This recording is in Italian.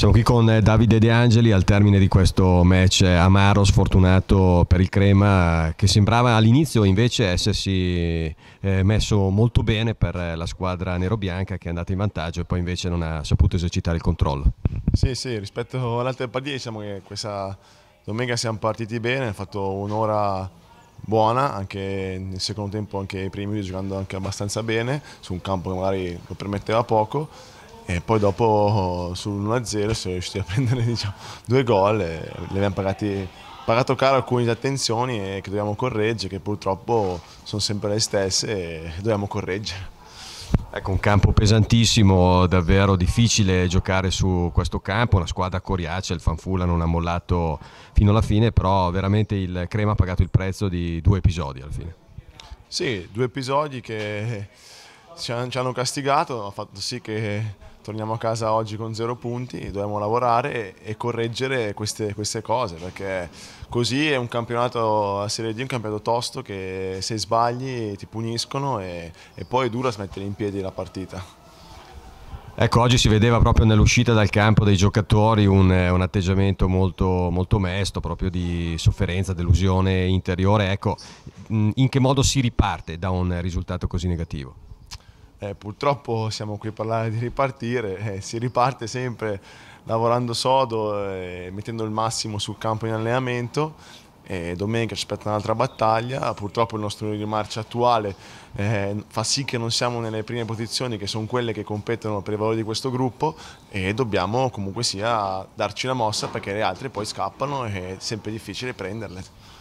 Siamo qui con eh, Davide De Angeli al termine di questo match eh, amaro, sfortunato per il Crema, che sembrava all'inizio invece essersi eh, messo molto bene per la squadra nero-bianca che è andata in vantaggio e poi invece non ha saputo esercitare il controllo. Sì, sì, rispetto all'altra partita diciamo che questa domenica siamo partiti bene, ha fatto un'ora buona, anche nel secondo tempo anche i primi giocando anche abbastanza bene, su un campo che magari lo permetteva poco e poi dopo sull'1-0 sono riusciti a prendere diciamo, due gol e li abbiamo pagati pagato caro alcune attenzioni che dobbiamo correggere, che purtroppo sono sempre le stesse e dobbiamo correggere. Ecco, un campo pesantissimo, davvero difficile giocare su questo campo, una squadra coriace, il Fanfula non ha mollato fino alla fine, però veramente il Crema ha pagato il prezzo di due episodi alla fine. Sì, due episodi che ci hanno castigato, hanno fatto sì che torniamo a casa oggi con zero punti, dobbiamo lavorare e, e correggere queste, queste, cose perché così è un campionato a Serie D, un campionato tosto che se sbagli ti puniscono e, e poi è dura smettere in piedi la partita. Ecco, oggi si vedeva proprio nell'uscita dal campo dei giocatori un, eh, un atteggiamento molto, molto, mesto, proprio di sofferenza, delusione interiore. Ecco, in che modo si riparte da un risultato così negativo? Eh, purtroppo siamo qui a parlare di ripartire, eh, si riparte sempre lavorando sodo eh, mettendo il massimo sul campo in allenamento. domenica ci aspetta un'altra battaglia, purtroppo il nostro di marcia attuale eh, fa sì che non siamo nelle prime posizioni che sono quelle che competono per i valori di questo gruppo e dobbiamo comunque sia darci una mossa perché le altre poi scappano e è sempre difficile prenderle.